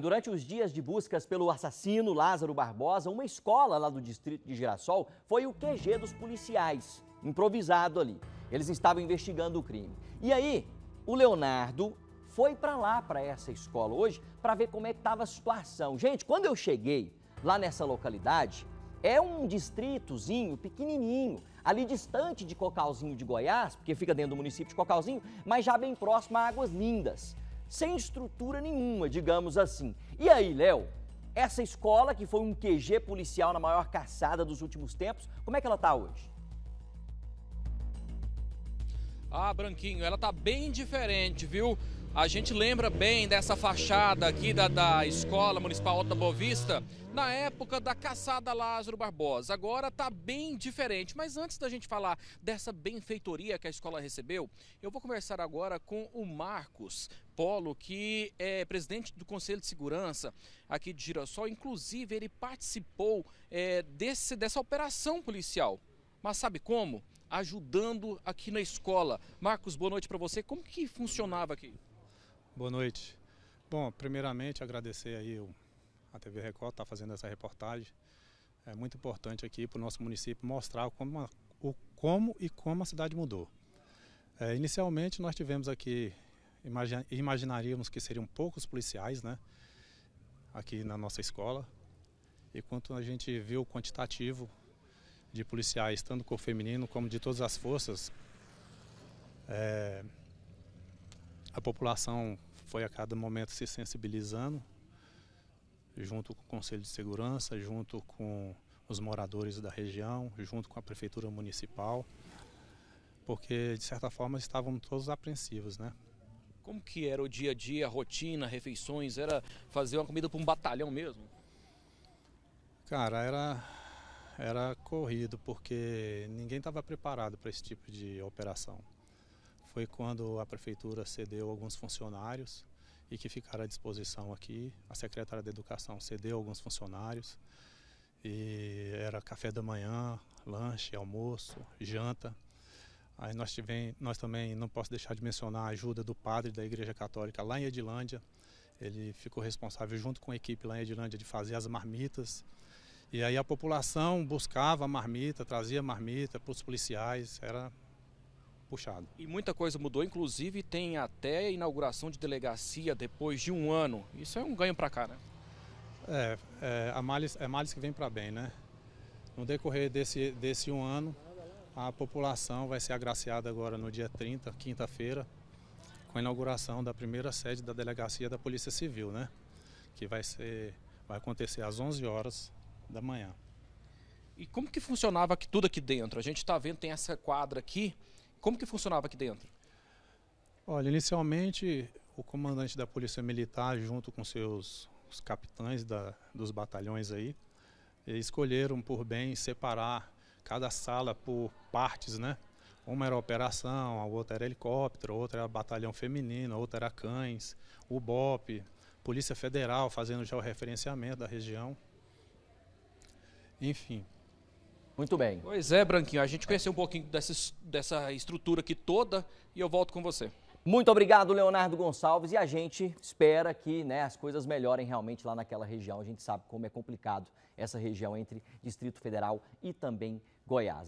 Durante os dias de buscas pelo assassino Lázaro Barbosa, uma escola lá do distrito de Girassol foi o QG dos policiais, improvisado ali. Eles estavam investigando o crime. E aí, o Leonardo foi para lá, para essa escola hoje, para ver como é que estava a situação. Gente, quando eu cheguei lá nessa localidade, é um distritozinho pequenininho, ali distante de Cocalzinho de Goiás, porque fica dentro do município de Cocalzinho, mas já bem próximo a Águas Lindas sem estrutura nenhuma, digamos assim. E aí, Léo, essa escola que foi um QG policial na maior caçada dos últimos tempos, como é que ela está hoje? Ah, Branquinho, ela está bem diferente, viu? A gente lembra bem dessa fachada aqui da, da Escola Municipal Alta Boa Vista, na época da caçada Lázaro Barbosa. Agora está bem diferente, mas antes da gente falar dessa benfeitoria que a escola recebeu, eu vou conversar agora com o Marcos Polo, que é presidente do Conselho de Segurança aqui de Girassol. Inclusive, ele participou é, desse, dessa operação policial. Mas sabe como? Ajudando aqui na escola. Marcos, boa noite para você. Como que funcionava aqui? Boa noite. Bom, primeiramente agradecer aí a TV Record estar tá fazendo essa reportagem. É muito importante aqui para o nosso município mostrar como, a, o, como e como a cidade mudou. É, inicialmente nós tivemos aqui, imagine, imaginaríamos que seriam poucos policiais, né? Aqui na nossa escola. E quanto a gente viu o quantitativo de policiais, tanto com o feminino como de todas as forças, é, a população foi a cada momento se sensibilizando, junto com o Conselho de Segurança, junto com os moradores da região, junto com a Prefeitura Municipal, porque de certa forma estavam todos apreensivos, né? Como que era o dia a dia, a rotina, refeições? Era fazer uma comida para um batalhão mesmo? Cara, era era corrido porque ninguém estava preparado para esse tipo de operação foi quando a prefeitura cedeu alguns funcionários e que ficaram à disposição aqui. A secretária da Educação cedeu alguns funcionários e era café da manhã, lanche, almoço, janta. Aí nós, tivemos, nós também não posso deixar de mencionar a ajuda do padre da Igreja Católica lá em Edilândia. Ele ficou responsável junto com a equipe lá em Edilândia de fazer as marmitas. E aí a população buscava a marmita, trazia a marmita para os policiais. Era puxado. E muita coisa mudou, inclusive tem até inauguração de delegacia depois de um ano. Isso é um ganho para cá, né? É, é, a males, é males que vem para bem, né? No decorrer desse, desse um ano, a população vai ser agraciada agora no dia 30, quinta-feira, com a inauguração da primeira sede da Delegacia da Polícia Civil, né? Que vai, ser, vai acontecer às 11 horas da manhã. E como que funcionava tudo aqui dentro? A gente está vendo, tem essa quadra aqui, como que funcionava aqui dentro? Olha, inicialmente o comandante da Polícia Militar, junto com seus os capitães da, dos batalhões aí, escolheram por bem separar cada sala por partes, né? Uma era operação, a outra era helicóptero, a outra era batalhão feminino, a outra era cães, o BOP, Polícia Federal fazendo já o referenciamento da região. Enfim, muito bem. Pois é, Branquinho, a gente conheceu um pouquinho dessa, dessa estrutura aqui toda e eu volto com você. Muito obrigado, Leonardo Gonçalves, e a gente espera que né, as coisas melhorem realmente lá naquela região. A gente sabe como é complicado essa região entre Distrito Federal e também Goiás.